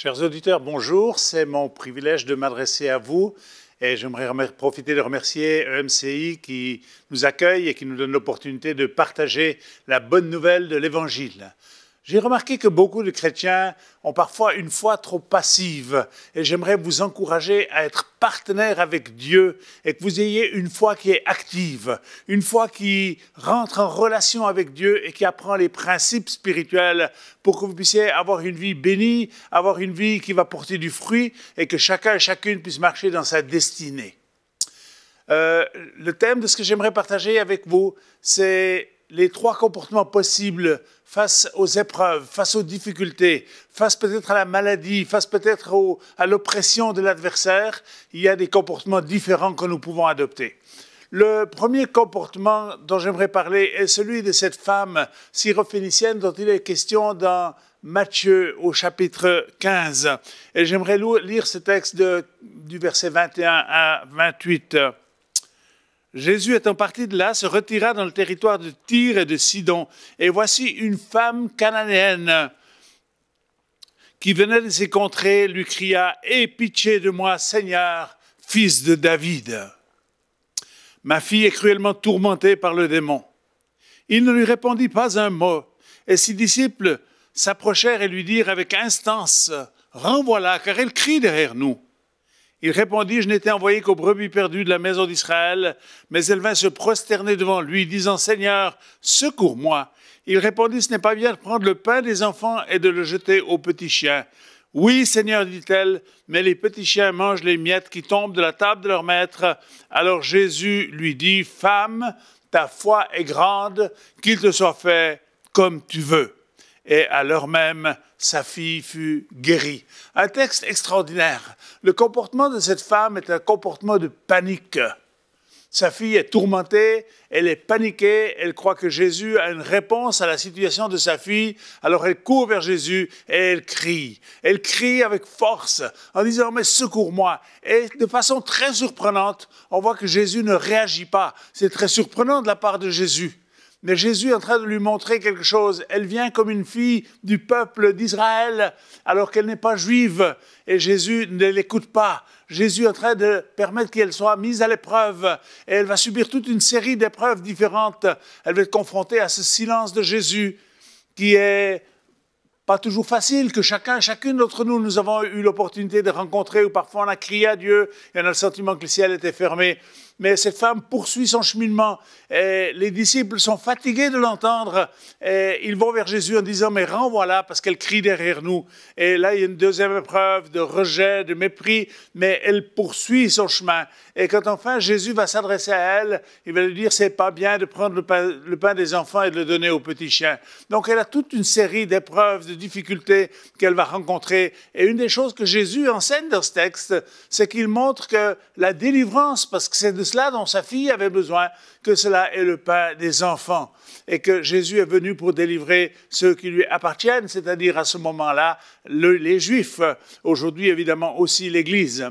Chers auditeurs, bonjour. C'est mon privilège de m'adresser à vous et j'aimerais profiter de remercier EMCI qui nous accueille et qui nous donne l'opportunité de partager la bonne nouvelle de l'Évangile. J'ai remarqué que beaucoup de chrétiens ont parfois une foi trop passive et j'aimerais vous encourager à être partenaire avec Dieu et que vous ayez une foi qui est active, une foi qui rentre en relation avec Dieu et qui apprend les principes spirituels pour que vous puissiez avoir une vie bénie, avoir une vie qui va porter du fruit et que chacun et chacune puisse marcher dans sa destinée. Euh, le thème de ce que j'aimerais partager avec vous, c'est les trois comportements possibles face aux épreuves, face aux difficultés, face peut-être à la maladie, face peut-être à l'oppression de l'adversaire, il y a des comportements différents que nous pouvons adopter. Le premier comportement dont j'aimerais parler est celui de cette femme syrophénicienne dont il est question dans Matthieu au chapitre 15. Et j'aimerais lire ce texte du verset 21 à 28. Jésus étant parti de là, se retira dans le territoire de Tyr et de Sidon. Et voici une femme cananéenne qui venait de ces contrées lui cria Et pitié de moi, Seigneur, fils de David. Ma fille est cruellement tourmentée par le démon. Il ne lui répondit pas un mot, et ses disciples s'approchèrent et lui dirent avec instance Renvoie-la, car elle crie derrière nous. Il répondit, je n'étais envoyé qu'aux brebis perdues de la maison d'Israël. Mais elle vint se prosterner devant lui, disant, Seigneur, secours-moi. Il répondit, ce n'est pas bien de prendre le pain des enfants et de le jeter aux petits chiens. Oui, Seigneur, dit-elle, mais les petits chiens mangent les miettes qui tombent de la table de leur maître. Alors Jésus lui dit, Femme, ta foi est grande, qu'il te soit fait comme tu veux. Et à l'heure même, sa fille fut guérie. Un texte extraordinaire. Le comportement de cette femme est un comportement de panique. Sa fille est tourmentée, elle est paniquée, elle croit que Jésus a une réponse à la situation de sa fille, alors elle court vers Jésus et elle crie. Elle crie avec force en disant Mais secours-moi Et de façon très surprenante, on voit que Jésus ne réagit pas. C'est très surprenant de la part de Jésus. Mais Jésus est en train de lui montrer quelque chose. Elle vient comme une fille du peuple d'Israël alors qu'elle n'est pas juive. Et Jésus ne l'écoute pas. Jésus est en train de permettre qu'elle soit mise à l'épreuve. Et elle va subir toute une série d'épreuves différentes. Elle va être confrontée à ce silence de Jésus qui est pas toujours facile, que chacun, chacune d'entre nous, nous avons eu l'opportunité de rencontrer, où parfois on a crié à Dieu, et on a le sentiment que le ciel était fermé mais cette femme poursuit son cheminement. Et les disciples sont fatigués de l'entendre. Ils vont vers Jésus en disant, mais renvoie-la parce qu'elle crie derrière nous. Et là, il y a une deuxième épreuve de rejet, de mépris, mais elle poursuit son chemin. Et quand enfin Jésus va s'adresser à elle, il va lui dire c'est pas bien de prendre le pain, des enfants et de le donner aux petits chiens. Donc elle a toute une série d'épreuves, de difficultés qu'elle va rencontrer. Et une des choses que Jésus enseigne dans ce texte, c'est qu'il montre que la délivrance, parce que c'est de cela dont sa fille avait besoin, que cela est le pain des enfants et que Jésus est venu pour délivrer ceux qui lui appartiennent, c'est-à-dire à ce moment-là les Juifs, aujourd'hui évidemment aussi l'Église.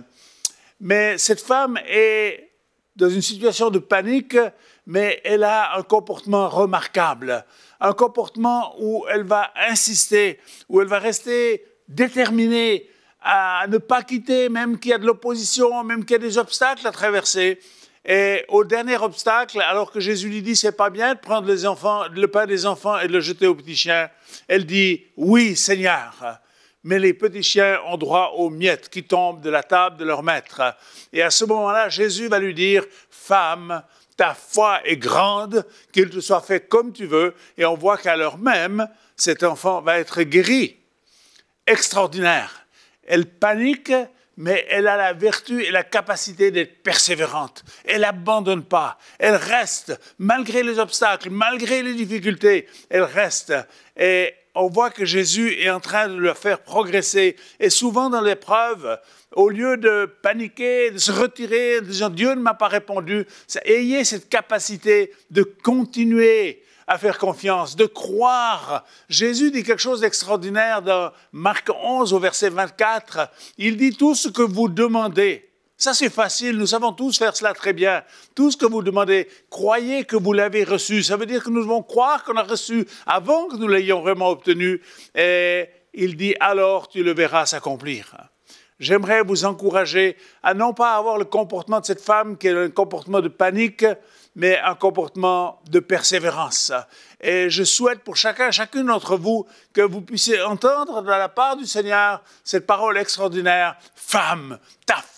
Mais cette femme est dans une situation de panique, mais elle a un comportement remarquable, un comportement où elle va insister, où elle va rester déterminée à ne pas quitter, même qu'il y a de l'opposition, même qu'il y a des obstacles à traverser. Et au dernier obstacle, alors que Jésus lui dit c'est pas bien de prendre les enfants, le pain des enfants et de le jeter aux petits chiens, elle dit oui Seigneur mais les petits chiens ont droit aux miettes qui tombent de la table de leur maître. Et à ce moment-là, Jésus va lui dire, Femme, ta foi est grande, qu'il te soit fait comme tu veux. Et on voit qu'à l'heure même, cet enfant va être guéri. Extraordinaire. Elle panique, mais elle a la vertu et la capacité d'être persévérante. Elle n'abandonne pas. Elle reste, malgré les obstacles, malgré les difficultés, elle reste. Et on voit que Jésus est en train de le faire progresser. Et souvent dans l'épreuve, au lieu de paniquer, de se retirer, de dire Dieu ne m'a pas répondu, ayez cette capacité de continuer à faire confiance, de croire. Jésus dit quelque chose d'extraordinaire dans Marc 11 au verset 24. Il dit tout ce que vous demandez ça, c'est facile. Nous savons tous faire cela très bien. Tout ce que vous demandez, croyez que vous l'avez reçu. Ça veut dire que nous devons croire qu'on a reçu avant que nous l'ayons vraiment obtenu. Et il dit, alors tu le verras s'accomplir. J'aimerais vous encourager à non pas avoir le comportement de cette femme qui est un comportement de panique, mais un comportement de persévérance. Et je souhaite pour chacun, chacune d'entre vous, que vous puissiez entendre de la part du Seigneur cette parole extraordinaire. Femme,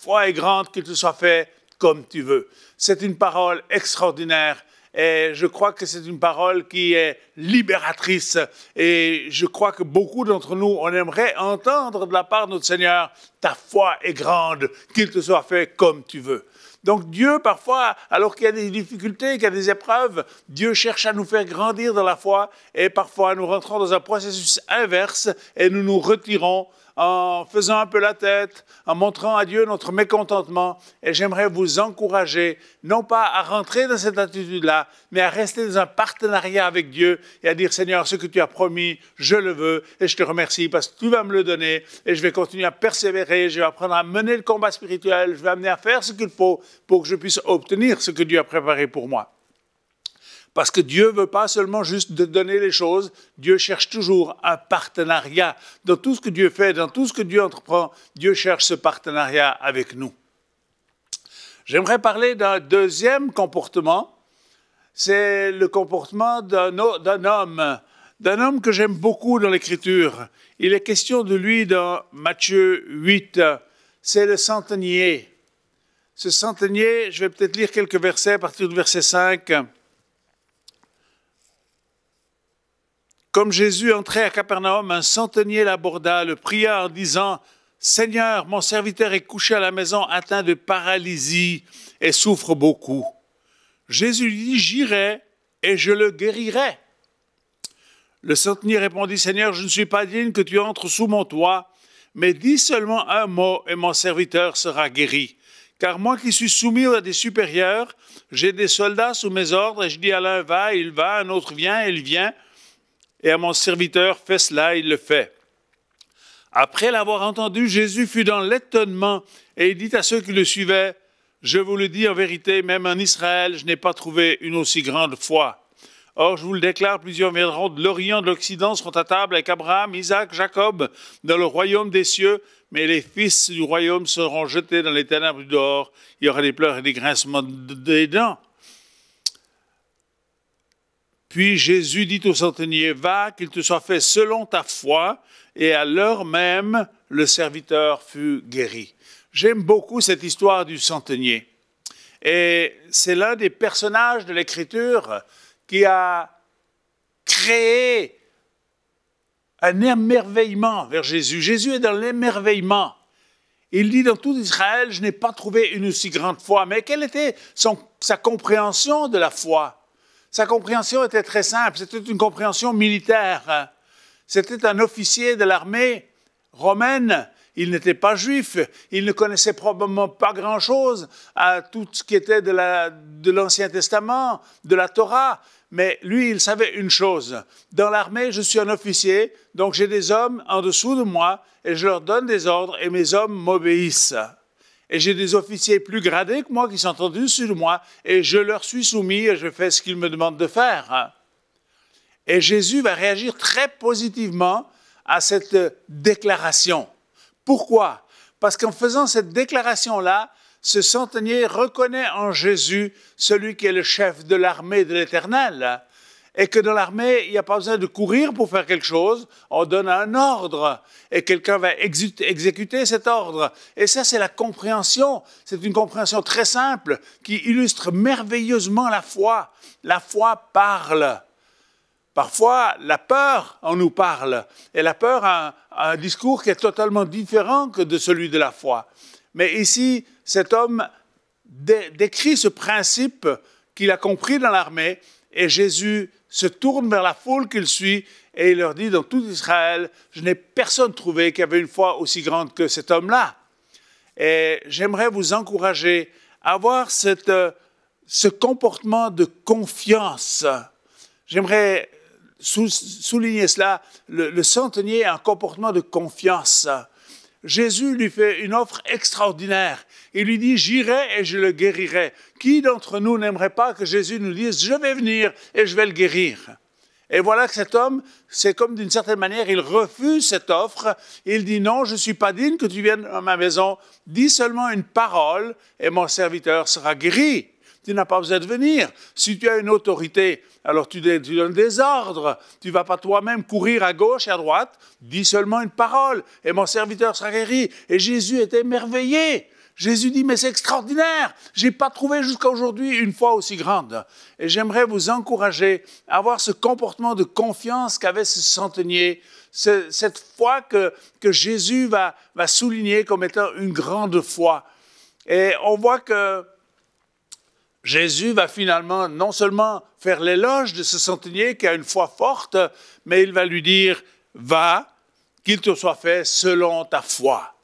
« Ta foi est grande, qu'il te soit fait comme tu veux. C'est une parole extraordinaire et je crois que c'est une parole qui est libératrice. Et je crois que beaucoup d'entre nous, on aimerait entendre de la part de notre Seigneur, ta foi est grande, qu'il te soit fait comme tu veux. Donc Dieu, parfois, alors qu'il y a des difficultés, qu'il y a des épreuves, Dieu cherche à nous faire grandir dans la foi et parfois nous rentrons dans un processus inverse et nous nous retirons en faisant un peu la tête, en montrant à Dieu notre mécontentement. Et j'aimerais vous encourager, non pas à rentrer dans cette attitude-là, mais à rester dans un partenariat avec Dieu et à dire, Seigneur, ce que tu as promis, je le veux et je te remercie parce que tu vas me le donner et je vais continuer à persévérer, je vais apprendre à mener le combat spirituel, je vais amener à faire ce qu'il faut pour que je puisse obtenir ce que Dieu a préparé pour moi. Parce que Dieu ne veut pas seulement juste de donner les choses, Dieu cherche toujours un partenariat. Dans tout ce que Dieu fait, dans tout ce que Dieu entreprend, Dieu cherche ce partenariat avec nous. J'aimerais parler d'un deuxième comportement, c'est le comportement d'un homme, d'un homme que j'aime beaucoup dans l'Écriture. Il est question de lui dans Matthieu 8, c'est le centenier. Ce centenier, je vais peut-être lire quelques versets à partir du verset 5. Comme Jésus entrait à Capernaum, un centenier l'aborda, le pria en disant Seigneur, mon serviteur est couché à la maison, atteint de paralysie et souffre beaucoup. Jésus lui dit J'irai et je le guérirai. Le centenier répondit Seigneur, je ne suis pas digne que tu entres sous mon toit, mais dis seulement un mot et mon serviteur sera guéri. Car moi qui suis soumis à des supérieurs, j'ai des soldats sous mes ordres et je dis à l'un va, il va, un autre vient, il vient et à mon serviteur, fais cela, il le fait. Après l'avoir entendu, Jésus fut dans l'étonnement et il dit à ceux qui le suivaient, Je vous le dis en vérité, même en Israël, je n'ai pas trouvé une aussi grande foi. Or, je vous le déclare, plusieurs viendront de l'Orient, de l'Occident, seront à table avec Abraham, Isaac, Jacob, dans le royaume des cieux, mais les fils du royaume seront jetés dans les ténèbres du dehors. Il y aura des pleurs et des grincements des dents. Puis Jésus dit au centenier, va, qu'il te soit fait selon ta foi, et à l'heure même, le serviteur fut guéri. J'aime beaucoup cette histoire du centenier. Et c'est l'un des personnages de l'Écriture qui a créé un émerveillement vers Jésus. Jésus est dans l'émerveillement. Il dit dans tout Israël, je n'ai pas trouvé une aussi grande foi. Mais quelle était sa compréhension de la foi sa compréhension était très simple, c'était une compréhension militaire. C'était un officier de l'armée romaine. Il n'était pas juif, il ne connaissait probablement pas grand-chose à tout ce qui était de l'Ancien Testament, de la Torah, mais lui, il savait une chose. Dans l'armée, je suis un officier, donc j'ai des hommes en dessous de moi et je leur donne des ordres et mes hommes m'obéissent et j'ai des officiers plus gradés que moi qui sont entendus sur moi, et je leur suis soumis et je fais ce qu'ils me demandent de faire. Hein. Et Jésus va réagir très positivement à cette déclaration. Pourquoi Parce qu'en faisant cette déclaration-là, ce centenier reconnaît en Jésus celui qui est le chef de l'armée de l'Éternel et que dans l'armée, il n'y a pas besoin de courir pour faire quelque chose, on donne un ordre et quelqu'un va exécuter cet ordre. Et ça, c'est la compréhension, c'est une compréhension très simple qui illustre merveilleusement la foi. La foi parle. Parfois, la peur en nous parle, et la peur a un, discours qui est totalement différent que de celui de la foi. Mais ici, cet homme décrit ce principe qu'il a compris dans l'armée, et Jésus se tourne vers la foule qu'il suit et il leur dit dans tout Israël, je n'ai personne trouvé qui avait une foi aussi grande que cet homme-là. Et j'aimerais vous encourager à avoir cette, euh, ce comportement de confiance. J'aimerais souligner cela. Le, le centenier a un comportement de confiance. Jésus lui fait une offre extraordinaire. Il lui dit, j'irai et je le guérirai. Qui d'entre nous n'aimerait pas que Jésus nous dise, je vais venir et je vais le guérir Et voilà que cet homme, c'est comme d'une certaine manière, il refuse cette offre. Il dit, non, je ne suis pas digne que tu viennes à ma maison. Dis seulement une parole et mon serviteur sera guéri tu n'as pas besoin de venir. Si tu as une autorité, alors tu, donnes des ordres. Tu ne vas pas toi-même courir à gauche et à droite. Dis seulement une parole et mon serviteur sera guéri. Et Jésus est émerveillé. Jésus dit, mais c'est extraordinaire, Je n'ai pas trouvé jusqu'à aujourd'hui une foi aussi grande. Et j'aimerais vous encourager à avoir ce comportement de confiance qu'avait ce centenier, cette foi que, que Jésus va, va souligner comme étant une grande foi. Et on voit que Jésus va finalement non seulement faire l'éloge de ce centenier qui a une foi forte, mais il va lui dire, va, qu'il te soit fait selon ta foi.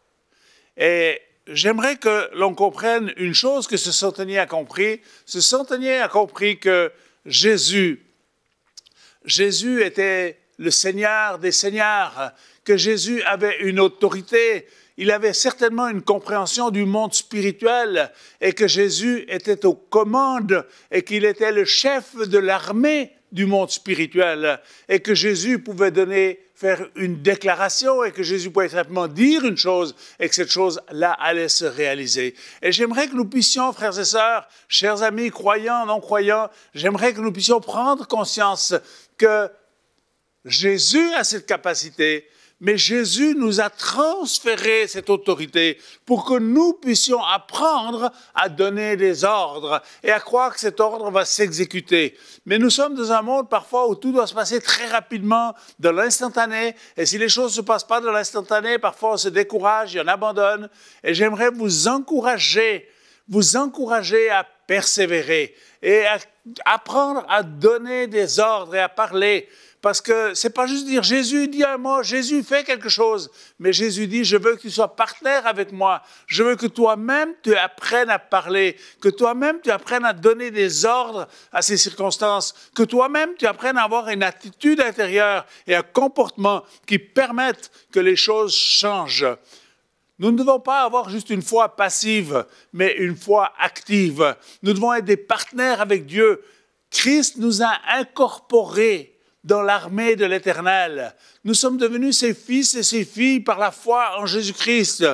Et j'aimerais que l'on comprenne une chose que ce centenier a compris. Ce centenier a compris que Jésus, Jésus était le Seigneur des Seigneurs, que Jésus avait une autorité, il avait certainement une compréhension du monde spirituel et que Jésus était aux commandes et qu'il était le chef de l'armée du monde spirituel et que Jésus pouvait donner, faire une déclaration et que Jésus pouvait simplement dire une chose et que cette chose-là allait se réaliser. Et j'aimerais que nous puissions, frères et sœurs, chers amis, croyants, non-croyants, j'aimerais que nous puissions prendre conscience que Jésus a cette capacité, mais Jésus nous a transféré cette autorité pour que nous puissions apprendre à donner des ordres et à croire que cet ordre va s'exécuter. Mais nous sommes dans un monde parfois où tout doit se passer très rapidement, dans l'instantané. Et si les choses ne se passent pas dans l'instantané, parfois on se décourage et on abandonne. Et j'aimerais vous encourager, vous encourager à persévérer et à apprendre à donner des ordres et à parler parce que c'est pas juste dire Jésus dit un mot, Jésus fait quelque chose, mais Jésus dit je veux que tu sois partenaire avec moi, je veux que toi-même tu apprennes à parler, que toi-même tu apprennes à donner des ordres à ces circonstances, que toi-même tu apprennes à avoir une attitude intérieure et un comportement qui permettent que les choses changent. Nous ne devons pas avoir juste une foi passive, mais une foi active. Nous devons être des partenaires avec Dieu. Christ nous a incorporés dans l'armée de l'Éternel. Nous sommes devenus ses fils et ses filles par la foi en Jésus-Christ,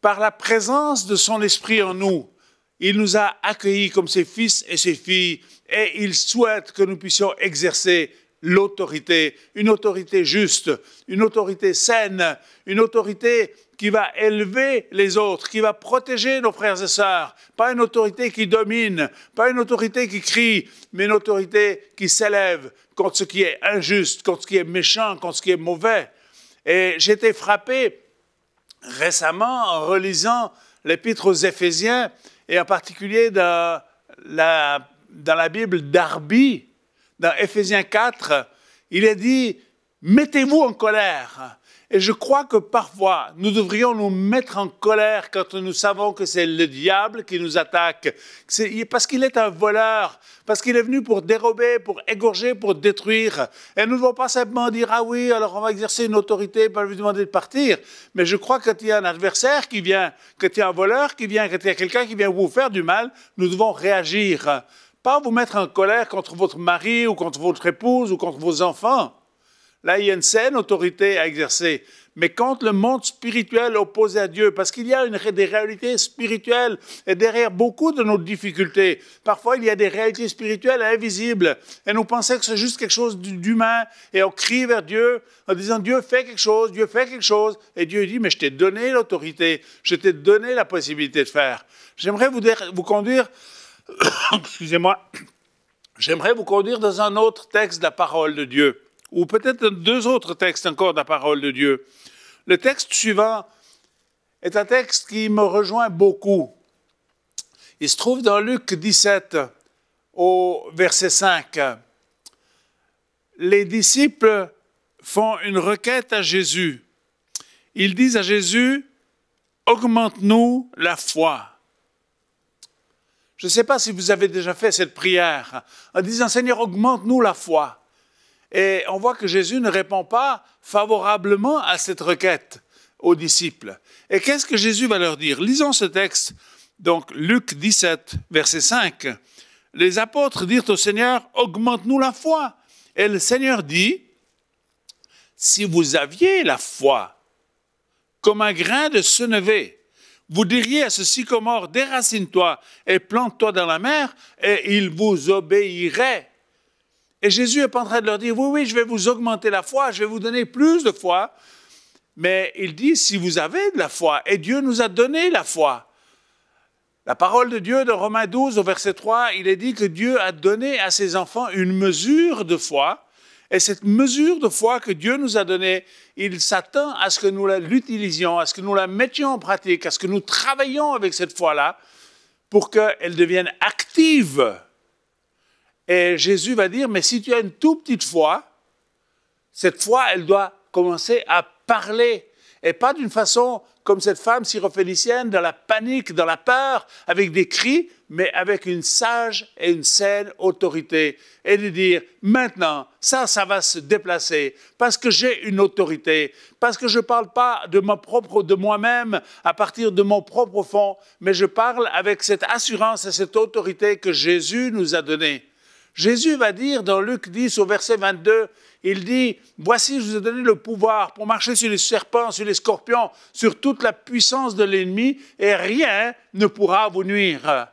par la présence de son Esprit en nous. Il nous a accueillis comme ses fils et ses filles et il souhaite que nous puissions exercer l'autorité, une autorité juste, une autorité saine, une autorité qui va élever les autres, qui va protéger nos frères et sœurs, pas une autorité qui domine, pas une autorité qui crie, mais une autorité qui s'élève, contre ce qui est injuste, contre ce qui est méchant, contre ce qui est mauvais. Et j'étais frappé récemment en relisant l'épître aux Éphésiens, et en particulier dans la, dans la Bible d'Arbi, dans Éphésiens 4, il est dit, mettez-vous en colère. Et je crois que parfois, nous devrions nous mettre en colère quand nous savons que c'est le diable qui nous attaque, parce qu'il est un voleur, parce qu'il est venu pour dérober, pour égorger, pour détruire. Et nous ne devons pas simplement dire, ah oui, alors on va exercer une autorité, pas lui demander de partir. Mais je crois que quand il y a un adversaire qui vient, quand il y a un voleur qui vient, quand il y a quelqu'un qui vient vous faire du mal, nous devons réagir. Pas vous mettre en colère contre votre mari ou contre votre épouse ou contre vos enfants une saine autorité à exercer, mais quand le monde spirituel opposé à Dieu, parce qu'il y a une, des réalités spirituelles et derrière beaucoup de nos difficultés. Parfois, il y a des réalités spirituelles invisibles et nous pensons que c'est juste quelque chose d'humain et on crie vers Dieu en disant Dieu fait quelque chose, Dieu fait quelque chose et Dieu dit mais je t'ai donné l'autorité, je t'ai donné la possibilité de faire. J'aimerais vous, vous conduire, excusez-moi, j'aimerais vous conduire dans un autre texte de la parole de Dieu ou peut-être deux autres textes encore de la parole de Dieu. Le texte suivant est un texte qui me rejoint beaucoup. Il se trouve dans Luc 17 au verset 5. Les disciples font une requête à Jésus. Ils disent à Jésus, augmente-nous la foi. Je ne sais pas si vous avez déjà fait cette prière en disant, Seigneur, augmente-nous la foi. Et on voit que Jésus ne répond pas favorablement à cette requête aux disciples. Et qu'est-ce que Jésus va leur dire Lisons ce texte, donc Luc 17, verset 5. Les apôtres dirent au Seigneur, augmente-nous la foi. Et le Seigneur dit, si vous aviez la foi, comme un grain de senevé, vous diriez à ce sycomore, déracine-toi et plante-toi dans la mer, et il vous obéirait. Et Jésus est en train de leur dire, oui, oui, je vais vous augmenter la foi, je vais vous donner plus de foi. Mais il dit, si vous avez de la foi, et Dieu nous a donné la foi. La parole de Dieu de Romains 12 au verset 3, il est dit que Dieu a donné à ses enfants une mesure de foi. Et cette mesure de foi que Dieu nous a donnée, il s'attend à ce que nous l'utilisions, à ce que nous la mettions en pratique, à ce que nous travaillions avec cette foi-là pour qu'elle devienne active et Jésus va dire, mais si tu as une toute petite foi, cette foi, elle doit commencer à parler. Et pas d'une façon comme cette femme syrophénicienne, dans la panique, dans la peur, avec des cris, mais avec une sage et une saine autorité. Et de dire, maintenant, ça, ça va se déplacer, parce que j'ai une autorité, parce que je ne parle pas de moi-même à partir de mon propre fond, mais je parle avec cette assurance et cette autorité que Jésus nous a donnée. Jésus va dire dans Luc 10 au verset 22, il dit, Voici, je vous ai donné le pouvoir pour marcher sur les serpents, sur les scorpions, sur toute la puissance de l'ennemi, et rien ne pourra vous nuire.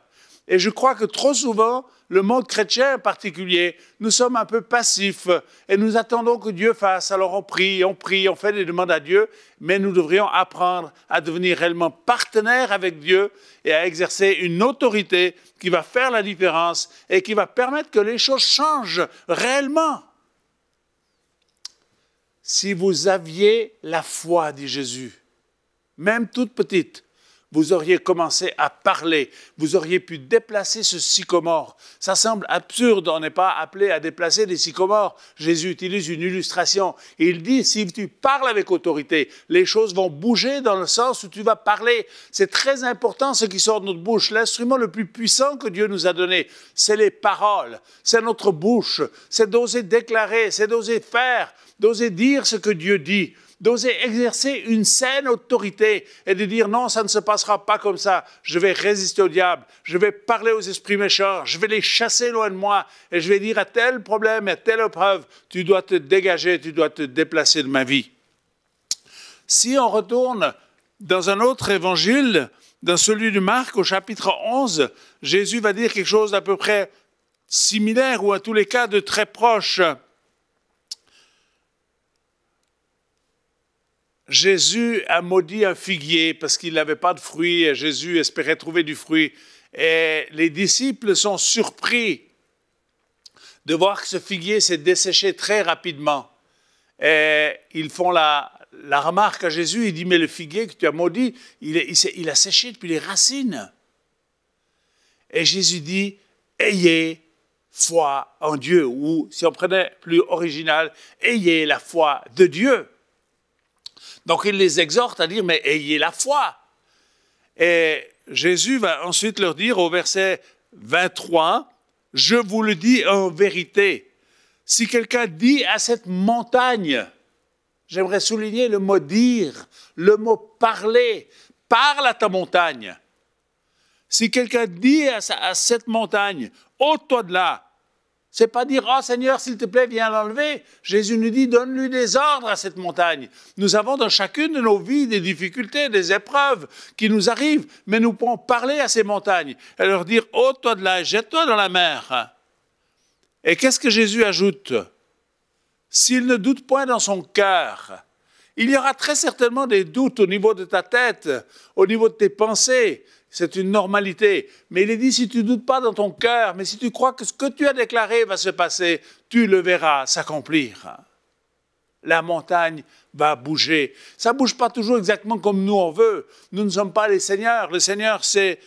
Et je crois que trop souvent, le monde chrétien en particulier, nous sommes un peu passifs et nous attendons que Dieu fasse. Alors on prie, on prie, on fait des demandes à Dieu, mais nous devrions apprendre à devenir réellement partenaires avec Dieu et à exercer une autorité qui va faire la différence et qui va permettre que les choses changent réellement. Si vous aviez la foi, dit Jésus, même toute petite, vous auriez commencé à parler, vous auriez pu déplacer ce sycomore. Ça semble absurde, on n'est pas appelé à déplacer des sycomores. Jésus utilise une illustration. Il dit, si tu parles avec autorité, les choses vont bouger dans le sens où tu vas parler. C'est très important ce qui sort de notre bouche. L'instrument le plus puissant que Dieu nous a donné, c'est les paroles, c'est notre bouche, c'est d'oser déclarer, c'est d'oser faire, d'oser dire ce que Dieu dit d'oser exercer une saine autorité et de dire non, ça ne se passera pas comme ça. Je vais résister au diable, je vais parler aux esprits méchants, je vais les chasser loin de moi et je vais dire à tel problème, à telle épreuve, tu dois te dégager, tu dois te déplacer de ma vie. Si on retourne dans un autre évangile, dans celui de Marc au chapitre 11, Jésus va dire quelque chose d'à peu près similaire ou à tous les cas de très proche. Jésus a maudit un figuier parce qu'il n'avait pas de fruits et Jésus espérait trouver du fruit. Et les disciples sont surpris de voir que ce figuier s'est desséché très rapidement. Et ils font la, remarque à Jésus, il dit, mais le figuier que tu as maudit, il, il a séché depuis les racines. Et Jésus dit, ayez foi en Dieu, ou si on prenait plus original, ayez la foi de Dieu. Donc il les exhorte à dire, mais ayez la foi. Et Jésus va ensuite leur dire au verset 23, je vous le dis en vérité, si quelqu'un dit à cette montagne, j'aimerais souligner le mot dire, le mot parler, parle à ta montagne. Si quelqu'un dit à, cette montagne, ôte-toi de là c'est pas dire oh, Seigneur, s'il te plaît, viens l'enlever. Jésus nous dit Donne-lui des ordres à cette montagne. Nous avons dans chacune de nos vies des difficultés, des épreuves qui nous arrivent, mais nous pouvons parler à ces montagnes et leur dire Ôte-toi de là, jette-toi dans la mer. Et qu'est-ce que Jésus ajoute S'il ne doute point dans son cœur, il y aura très certainement des doutes au niveau de ta tête, au niveau de tes pensées, c'est une normalité. Mais il est dit, si tu ne doutes pas dans ton cœur, mais si tu crois que ce que tu as déclaré va se passer, tu le verras s'accomplir. La montagne va bouger. Ça ne bouge pas toujours exactement comme nous on veut. Nous ne sommes pas les seigneurs. Le Seigneur, c'est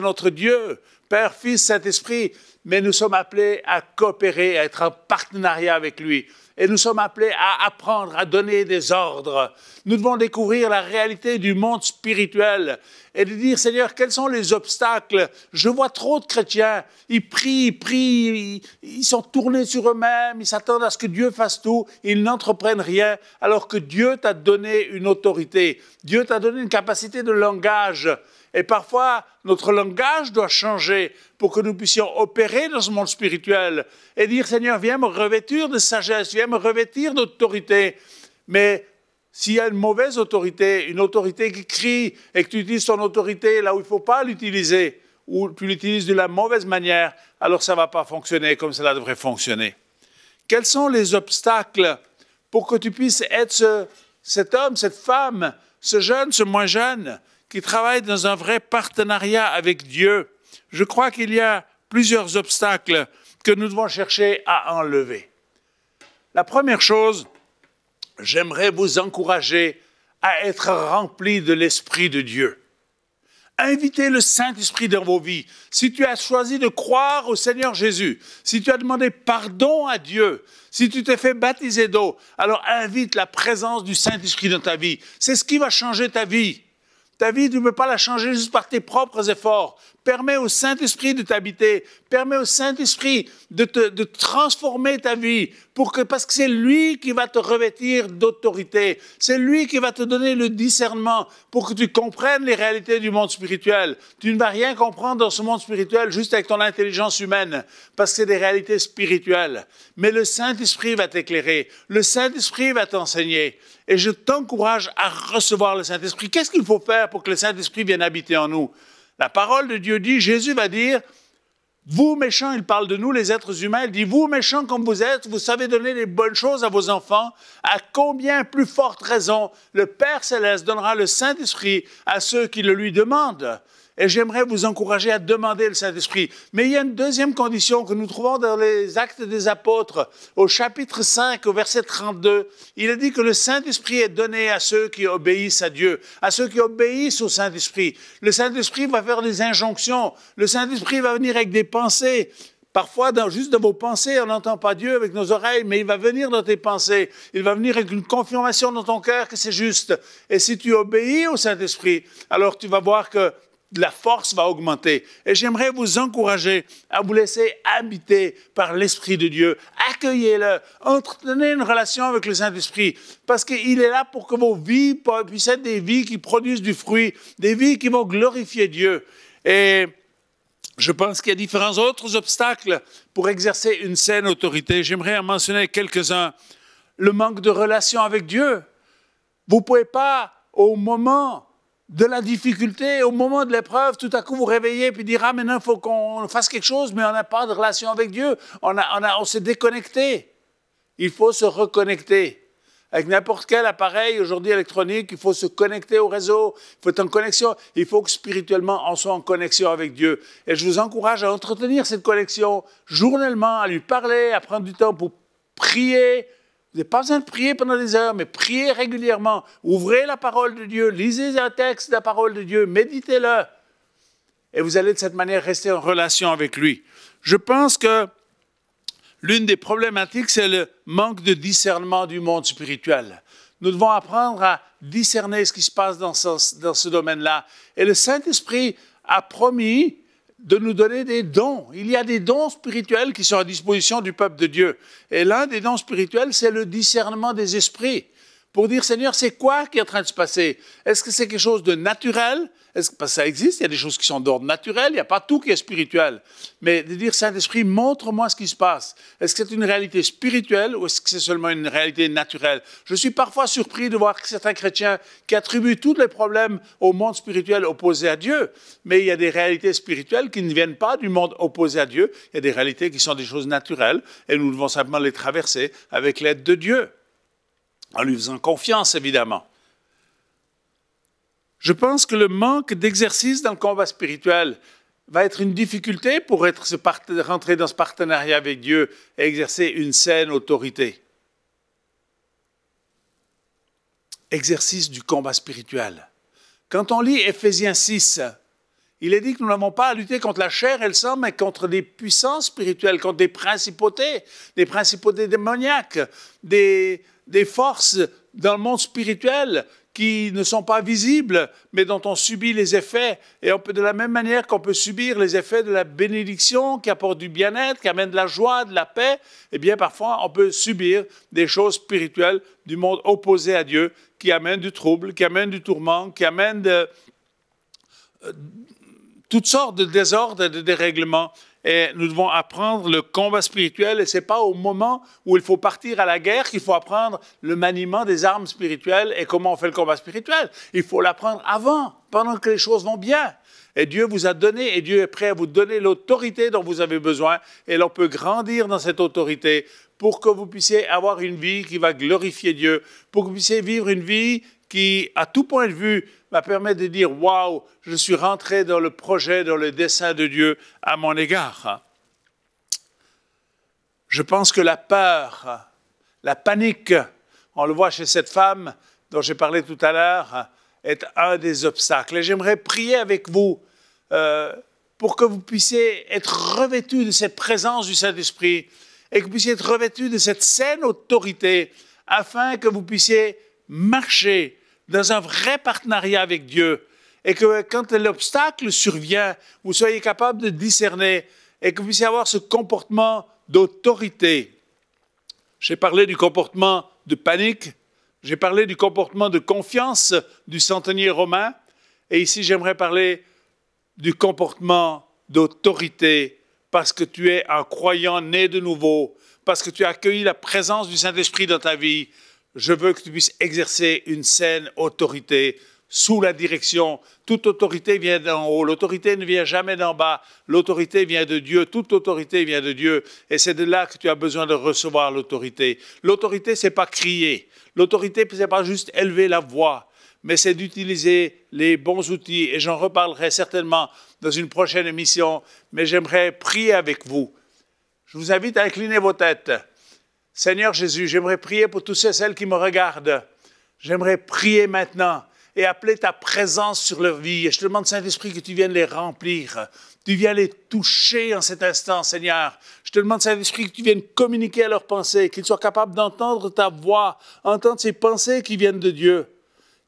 notre Dieu, Père, Fils, Saint-Esprit. Mais nous sommes appelés à coopérer, à être en partenariat avec lui et nous sommes appelés à apprendre à donner des ordres. Nous devons découvrir la réalité du monde spirituel et de dire, Seigneur, quels sont les obstacles Je vois trop de chrétiens, ils prient, ils prient, ils, sont tournés sur eux-mêmes, ils s'attendent à ce que Dieu fasse tout, ils n'entreprennent rien, alors que Dieu t'a donné une autorité, Dieu t'a donné une capacité de langage. Et parfois, notre langage doit changer pour que nous puissions opérer dans ce monde spirituel et dire, Seigneur, viens me revêtir de sagesse, viens me revêtir d'autorité. Mais s'il y a une mauvaise autorité, une autorité qui crie et que tu utilises son autorité là où il ne faut pas l'utiliser, ou tu l'utilises de la mauvaise manière, alors ça ne va pas fonctionner comme cela devrait fonctionner. Quels sont les obstacles pour que tu puisses être cet homme, cette femme, ce jeune, ce moins jeune, qui travaille dans un vrai partenariat avec Dieu Je crois qu'il y a plusieurs obstacles que nous devons chercher à enlever. La première chose, j'aimerais vous encourager à être rempli de l'Esprit de Dieu. Invitez le Saint-Esprit dans vos vies. Si tu as choisi de croire au Seigneur Jésus, si tu as demandé pardon à Dieu, si tu t'es fait baptiser d'eau, alors invite la présence du Saint-Esprit dans ta vie. C'est ce qui va changer ta vie. Ta vie, tu ne peux pas la changer juste par tes propres efforts, Permet au Saint-Esprit de t'habiter. Permet au Saint-Esprit de, transformer ta vie pour que, parce que c'est lui qui va te revêtir d'autorité. C'est lui qui va te donner le discernement pour que tu comprennes les réalités du monde spirituel. Tu ne vas rien comprendre dans ce monde spirituel juste avec ton intelligence humaine parce que c'est des réalités spirituelles. Mais le Saint-Esprit va t'éclairer. Le Saint-Esprit va t'enseigner. Et je t'encourage à recevoir le Saint-Esprit. Qu'est-ce qu'il faut faire pour que le Saint-Esprit vienne habiter en nous? La parole de Dieu dit, Jésus va dire, vous méchants, il parle de nous, les êtres humains, il dit, vous méchants comme vous êtes, vous savez donner les bonnes choses à vos enfants, à combien plus forte raison le Père céleste donnera le Saint-Esprit à ceux qui le lui demandent. Et j'aimerais vous encourager à demander le Saint-Esprit. Mais il y a une deuxième condition que nous trouvons dans les Actes des Apôtres, au chapitre 5, au verset 32. Il est dit que le Saint-Esprit est donné à ceux qui obéissent à Dieu, à ceux qui obéissent au Saint-Esprit. Le Saint-Esprit va faire des injonctions. Le Saint-Esprit va venir avec des pensées. Parfois, dans, juste dans vos pensées, on n'entend pas Dieu avec nos oreilles, mais il va venir dans tes pensées. Il va venir avec une confirmation dans ton cœur que c'est juste. Et si tu obéis au Saint-Esprit, alors tu vas voir que la force va augmenter. Et j'aimerais vous encourager à vous laisser habiter par l'Esprit de Dieu. Accueillez-le. Entretenez une relation avec le Saint-Esprit. Parce qu'il est là pour que vos vies puissent être des vies qui produisent du fruit, des vies qui vont glorifier Dieu. Et je pense qu'il y a différents autres obstacles pour exercer une saine autorité. J'aimerais en mentionner quelques-uns. Le manque de relation avec Dieu. Vous ne pouvez pas, au moment de la difficulté, au moment de l'épreuve, tout à coup vous réveillez puis dire ah maintenant il faut qu'on fasse quelque chose, mais on n'a pas de relation avec Dieu, on, a, on, on s'est déconnecté. Il faut se reconnecter. Avec n'importe quel appareil aujourd'hui électronique, il faut se connecter au réseau, il faut être en connexion, il faut que spirituellement on soit en connexion avec Dieu. Et je vous encourage à entretenir cette connexion journellement, à lui parler, à prendre du temps pour prier, vous n'avez pas besoin de prier pendant des heures, mais priez régulièrement. Ouvrez la parole de Dieu, lisez un texte de la parole de Dieu, méditez-le. Et vous allez de cette manière rester en relation avec lui. Je pense que l'une des problématiques, c'est le manque de discernement du monde spirituel. Nous devons apprendre à discerner ce qui se passe dans ce, dans ce domaine-là. Et le Saint-Esprit a promis de nous donner des dons. Il y a des dons spirituels qui sont à disposition du peuple de Dieu. Et l'un des dons spirituels, c'est le discernement des esprits pour dire, Seigneur, c'est quoi qui est en train de se passer Est-ce que c'est quelque chose de naturel Est-ce que, parce que ça existe, il y a des choses qui sont d'ordre naturel, il n'y a pas tout qui est spirituel. Mais de dire, Saint-Esprit, montre-moi ce qui se passe. Est-ce que c'est une réalité spirituelle ou est-ce que c'est seulement une réalité naturelle Je suis parfois surpris de voir certains chrétiens qui attribuent tous les problèmes au monde spirituel opposé à Dieu. Mais il y a des réalités spirituelles qui ne viennent pas du monde opposé à Dieu. Il y a des réalités qui sont des choses naturelles et nous devons simplement les traverser avec l'aide de Dieu en lui faisant confiance, évidemment. Je pense que le manque d'exercice dans le combat spirituel va être une difficulté pour être, rentrer dans ce partenariat avec Dieu et exercer une saine autorité. Exercice du combat spirituel. Quand on lit Éphésiens 6, il est dit que nous n'avons pas à lutter contre la chair et le sang, mais contre des puissances spirituelles, contre des principautés, des principautés démoniaques, des, des forces dans le monde spirituel qui ne sont pas visibles, mais dont on subit les effets. Et on peut, de la même manière qu'on peut subir les effets de la bénédiction qui apporte du bien-être, qui amène de la joie, de la paix, eh bien parfois on peut subir des choses spirituelles du monde opposé à Dieu, qui amènent du trouble, qui amènent du tourment, qui amènent de, euh, toutes sortes de désordres et de dérèglements. Et nous devons apprendre le combat spirituel et ce n'est pas au moment où il faut partir à la guerre qu'il faut apprendre le maniement des armes spirituelles et comment on fait le combat spirituel. Il faut l'apprendre avant, pendant que les choses vont bien. Et Dieu vous a donné, et Dieu est prêt à vous donner l'autorité dont vous avez besoin, et l'on peut grandir dans cette autorité pour que vous puissiez avoir une vie qui va glorifier Dieu, pour que vous puissiez vivre une vie qui, à tout point de vue, m'a permis de dire Waouh, je suis rentré dans le projet, dans le dessein de Dieu à mon égard. Je pense que la peur, la panique, on le voit chez cette femme dont j'ai parlé tout à l'heure, est un des obstacles. Et j'aimerais prier avec vous euh, pour que vous puissiez être revêtus de cette présence du Saint-Esprit et que vous puissiez être revêtus de cette saine autorité afin que vous puissiez marcher dans un vrai partenariat avec Dieu, et que quand l'obstacle survient, vous soyez capable de discerner et que vous puissiez avoir ce comportement d'autorité. J'ai parlé du comportement de panique, j'ai parlé du comportement de confiance du centenier romain, et ici j'aimerais parler du comportement d'autorité, parce que tu es un croyant né de nouveau, parce que tu as accueilli la présence du Saint-Esprit dans ta vie, je veux que tu puisses exercer une saine autorité sous la direction. Toute autorité vient d'en haut, l'autorité ne vient jamais d'en bas, l'autorité vient de Dieu, toute autorité vient de Dieu, et c'est de là que tu as besoin de recevoir l'autorité. L'autorité, c'est pas crier, l'autorité, c'est pas juste élever la voix, mais c'est d'utiliser les bons outils, et j'en reparlerai certainement dans une prochaine émission, mais j'aimerais prier avec vous. Je vous invite à incliner vos têtes. Seigneur Jésus, j'aimerais prier pour tous ceux et celles qui me regardent. J'aimerais prier maintenant et appeler ta présence sur leur vie. Et je te demande, Saint-Esprit, que tu viennes les remplir. Tu viens les toucher en cet instant, Seigneur. Je te demande, Saint-Esprit, que tu viennes communiquer à leurs pensées, qu'ils soient capables d'entendre ta voix, entendre ces pensées qui viennent de Dieu,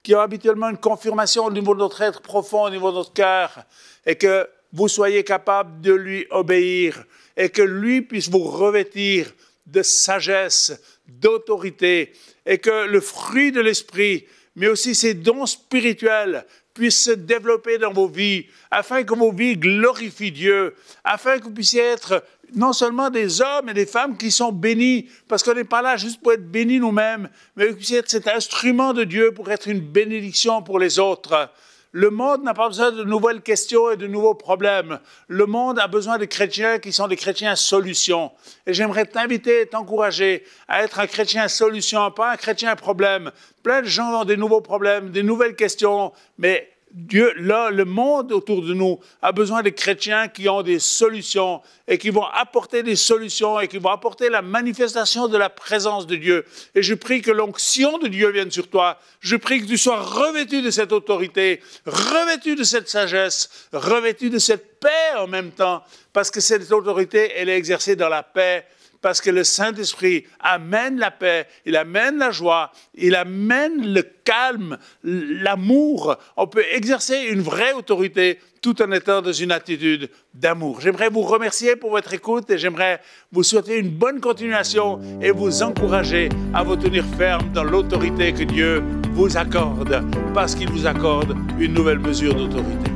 qui ont habituellement une confirmation au niveau de notre être profond, au niveau de notre cœur, et que vous soyez capables de lui obéir, et que lui puisse vous revêtir de sagesse, d'autorité, et que le fruit de l'esprit, mais aussi ces dons spirituels, puissent se développer dans vos vies, afin que vos vies glorifient Dieu, afin que vous puissiez être non seulement des hommes et des femmes qui sont bénis, parce qu'on n'est pas là juste pour être bénis nous-mêmes, mais que vous puissiez être cet instrument de Dieu pour être une bénédiction pour les autres. Le monde n'a pas besoin de nouvelles questions et de nouveaux problèmes. Le monde a besoin de chrétiens qui sont des chrétiens solutions. Et j'aimerais t'inviter, t'encourager à être un chrétien solution, pas un chrétien problème. Plein de gens ont des nouveaux problèmes, des nouvelles questions, mais Dieu, là, le monde autour de nous a besoin de chrétiens qui ont des solutions et qui vont apporter des solutions et qui vont apporter la manifestation de la présence de Dieu. Et je prie que l'onction de Dieu vienne sur toi. Je prie que tu sois revêtu de cette autorité, revêtu de cette sagesse, revêtu de cette paix en même temps, parce que cette autorité, elle est exercée dans la paix parce que le Saint-Esprit amène la paix, il amène la joie, il amène le calme, l'amour. On peut exercer une vraie autorité tout en étant dans une attitude d'amour. J'aimerais vous remercier pour votre écoute et j'aimerais vous souhaiter une bonne continuation et vous encourager à vous tenir ferme dans l'autorité que Dieu vous accorde, parce qu'il vous accorde une nouvelle mesure d'autorité.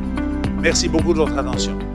Merci beaucoup de votre attention.